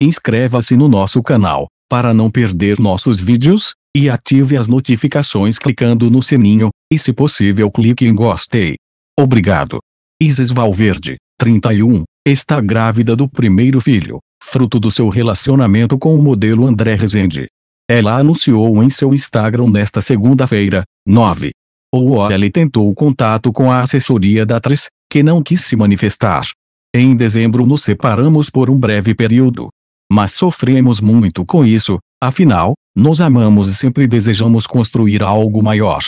Inscreva-se no nosso canal, para não perder nossos vídeos, e ative as notificações clicando no sininho, e se possível clique em gostei. Obrigado. Isis Valverde, 31, está grávida do primeiro filho, fruto do seu relacionamento com o modelo André Rezende. Ela anunciou em seu Instagram nesta segunda-feira, 9. OOL tentou contato com a assessoria da atriz, que não quis se manifestar. Em dezembro nos separamos por um breve período, mas sofremos muito com isso, afinal, nos amamos e sempre desejamos construir algo maior.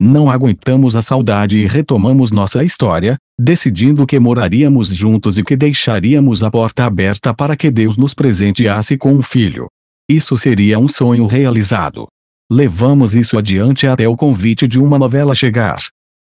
Não aguentamos a saudade e retomamos nossa história, decidindo que moraríamos juntos e que deixaríamos a porta aberta para que Deus nos presenteasse com um filho. Isso seria um sonho realizado. Levamos isso adiante até o convite de uma novela chegar.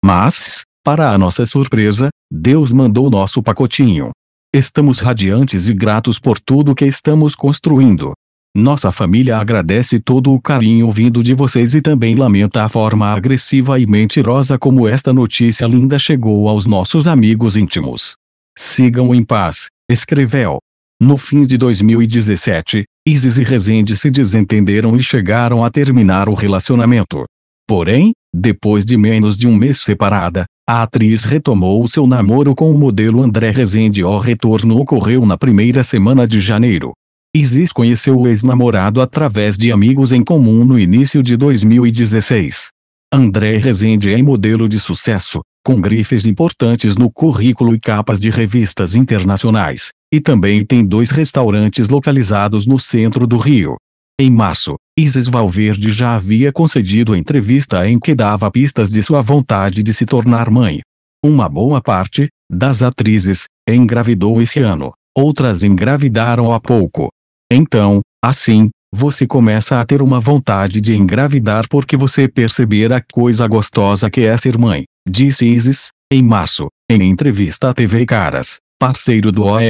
Mas, para a nossa surpresa, Deus mandou nosso pacotinho. Estamos radiantes e gratos por tudo que estamos construindo. Nossa família agradece todo o carinho vindo de vocês e também lamenta a forma agressiva e mentirosa como esta notícia linda chegou aos nossos amigos íntimos. Sigam em paz, escreveu. No fim de 2017, Isis e Rezende se desentenderam e chegaram a terminar o relacionamento. Porém, depois de menos de um mês separada, a atriz retomou seu namoro com o modelo André Rezende. O retorno ocorreu na primeira semana de janeiro. Isis conheceu o ex-namorado através de amigos em comum no início de 2016. André Rezende é modelo de sucesso, com grifes importantes no currículo e capas de revistas internacionais, e também tem dois restaurantes localizados no centro do Rio. Em março, Isis Valverde já havia concedido entrevista em que dava pistas de sua vontade de se tornar mãe. Uma boa parte das atrizes engravidou esse ano, outras engravidaram há pouco. Então, assim, você começa a ter uma vontade de engravidar porque você perceber a coisa gostosa que é ser mãe, disse Isis, em março, em entrevista à TV Caras, parceiro do OL.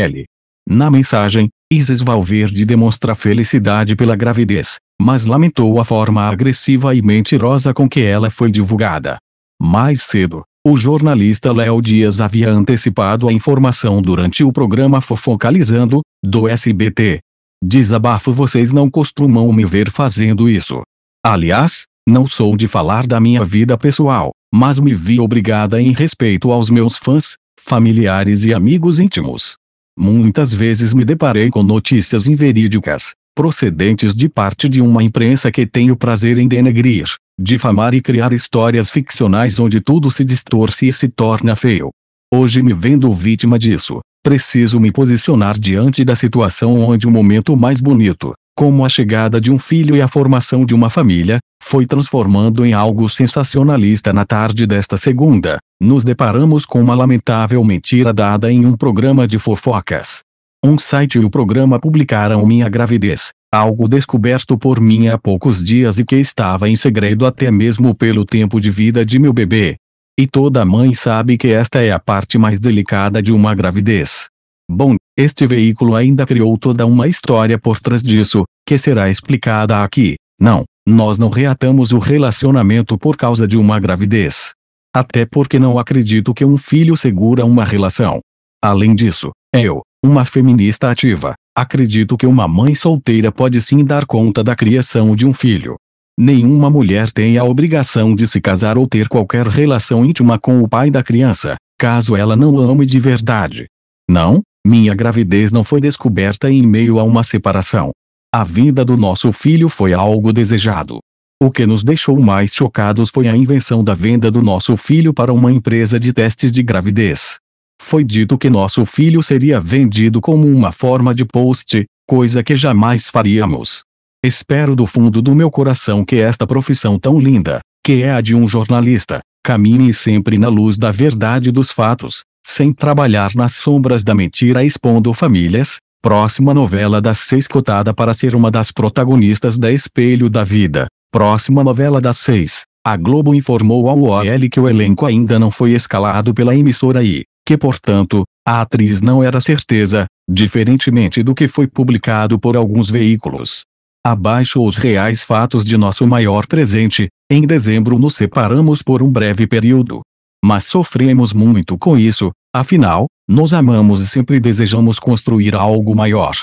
Na mensagem, Isis Valverde demonstra felicidade pela gravidez, mas lamentou a forma agressiva e mentirosa com que ela foi divulgada. Mais cedo, o jornalista Léo Dias havia antecipado a informação durante o programa Fofocalizando, do SBT. Desabafo vocês não costumam me ver fazendo isso. Aliás, não sou de falar da minha vida pessoal, mas me vi obrigada em respeito aos meus fãs, familiares e amigos íntimos. Muitas vezes me deparei com notícias inverídicas, procedentes de parte de uma imprensa que tem o prazer em denegrir, difamar e criar histórias ficcionais onde tudo se distorce e se torna feio. Hoje me vendo vítima disso, preciso me posicionar diante da situação onde o momento mais bonito, como a chegada de um filho e a formação de uma família, foi transformando em algo sensacionalista na tarde desta segunda. Nos deparamos com uma lamentável mentira dada em um programa de fofocas, um site e o programa publicaram minha gravidez, algo descoberto por mim há poucos dias e que estava em segredo até mesmo pelo tempo de vida de meu bebê. E toda mãe sabe que esta é a parte mais delicada de uma gravidez. Bom, este veículo ainda criou toda uma história por trás disso, que será explicada aqui. Não, nós não reatamos o relacionamento por causa de uma gravidez. Até porque não acredito que um filho segura uma relação. Além disso, eu, uma feminista ativa, acredito que uma mãe solteira pode sim dar conta da criação de um filho. Nenhuma mulher tem a obrigação de se casar ou ter qualquer relação íntima com o pai da criança, caso ela não o ame de verdade. Não, minha gravidez não foi descoberta em meio a uma separação. A vida do nosso filho foi algo desejado. O que nos deixou mais chocados foi a invenção da venda do nosso filho para uma empresa de testes de gravidez. Foi dito que nosso filho seria vendido como uma forma de post, coisa que jamais faríamos. Espero do fundo do meu coração que esta profissão tão linda, que é a de um jornalista, caminhe sempre na luz da verdade dos fatos, sem trabalhar nas sombras da mentira expondo famílias, próxima novela das seis cotada para ser uma das protagonistas da Espelho da Vida, próxima novela das seis. A Globo informou ao OL que o elenco ainda não foi escalado pela emissora e, que portanto, a atriz não era certeza, diferentemente do que foi publicado por alguns veículos. Abaixo os reais fatos de nosso maior presente, em dezembro nos separamos por um breve período. Mas sofremos muito com isso, afinal, nos amamos e sempre desejamos construir algo maior.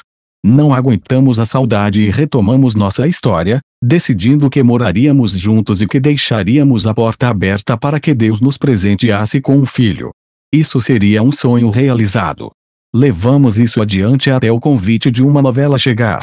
Não aguentamos a saudade e retomamos nossa história, decidindo que moraríamos juntos e que deixaríamos a porta aberta para que Deus nos presenteasse com um filho. Isso seria um sonho realizado. Levamos isso adiante até o convite de uma novela chegar.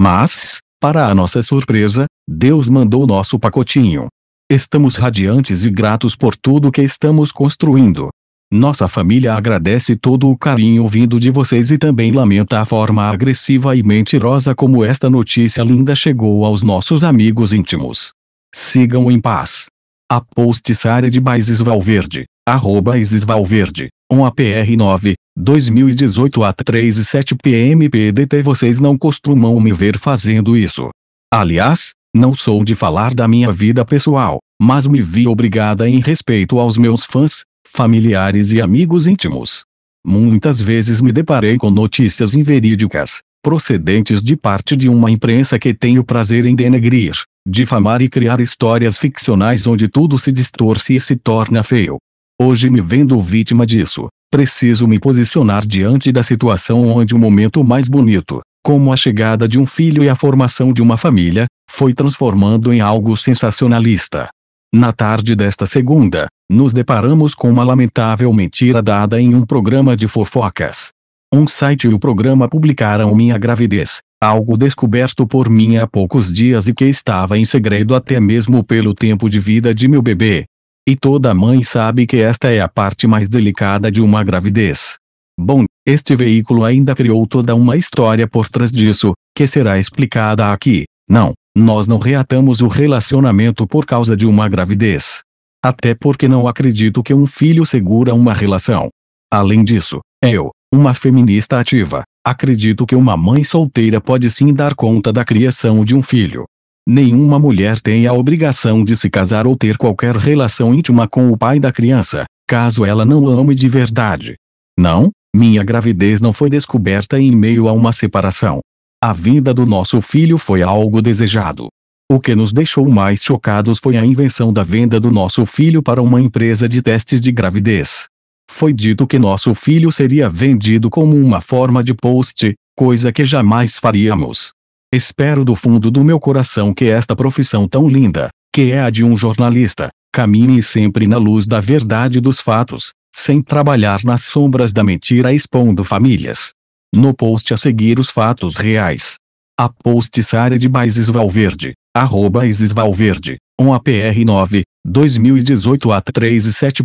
Mas, para a nossa surpresa, Deus mandou nosso pacotinho. Estamos radiantes e gratos por tudo que estamos construindo. Nossa família agradece todo o carinho vindo de vocês e também lamenta a forma agressiva e mentirosa como esta notícia linda chegou aos nossos amigos íntimos. Sigam em paz. A Apostissara de Baizes Valverde arroba Isis Valverde, 1APR9, 2018 a 3 e 7 pdt vocês não costumam me ver fazendo isso. Aliás, não sou de falar da minha vida pessoal, mas me vi obrigada em respeito aos meus fãs, familiares e amigos íntimos. Muitas vezes me deparei com notícias inverídicas, procedentes de parte de uma imprensa que tenho prazer em denegrir, difamar e criar histórias ficcionais onde tudo se distorce e se torna feio. Hoje me vendo vítima disso. Preciso me posicionar diante da situação onde o um momento mais bonito, como a chegada de um filho e a formação de uma família, foi transformando em algo sensacionalista. Na tarde desta segunda, nos deparamos com uma lamentável mentira dada em um programa de fofocas. Um site e o programa publicaram minha gravidez, algo descoberto por mim há poucos dias e que estava em segredo até mesmo pelo tempo de vida de meu bebê. E toda mãe sabe que esta é a parte mais delicada de uma gravidez. Bom, este veículo ainda criou toda uma história por trás disso, que será explicada aqui. Não, nós não reatamos o relacionamento por causa de uma gravidez. Até porque não acredito que um filho segura uma relação. Além disso, eu, uma feminista ativa, acredito que uma mãe solteira pode sim dar conta da criação de um filho, nenhuma mulher tem a obrigação de se casar ou ter qualquer relação íntima com o pai da criança, caso ela não o ame de verdade. Não, minha gravidez não foi descoberta em meio a uma separação. A vinda do nosso filho foi algo desejado. O que nos deixou mais chocados foi a invenção da venda do nosso filho para uma empresa de testes de gravidez. Foi dito que nosso filho seria vendido como uma forma de post, coisa que jamais faríamos. Espero do fundo do meu coração que esta profissão tão linda, que é a de um jornalista, camine sempre na luz da verdade dos fatos, sem trabalhar nas sombras da mentira expondo famílias. No post a seguir os fatos reais. A post Sara de Baizes Valverde, arroba Isis Valverde, 1 APR 9, 2018 a 3 e 7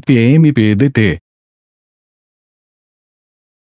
PDT.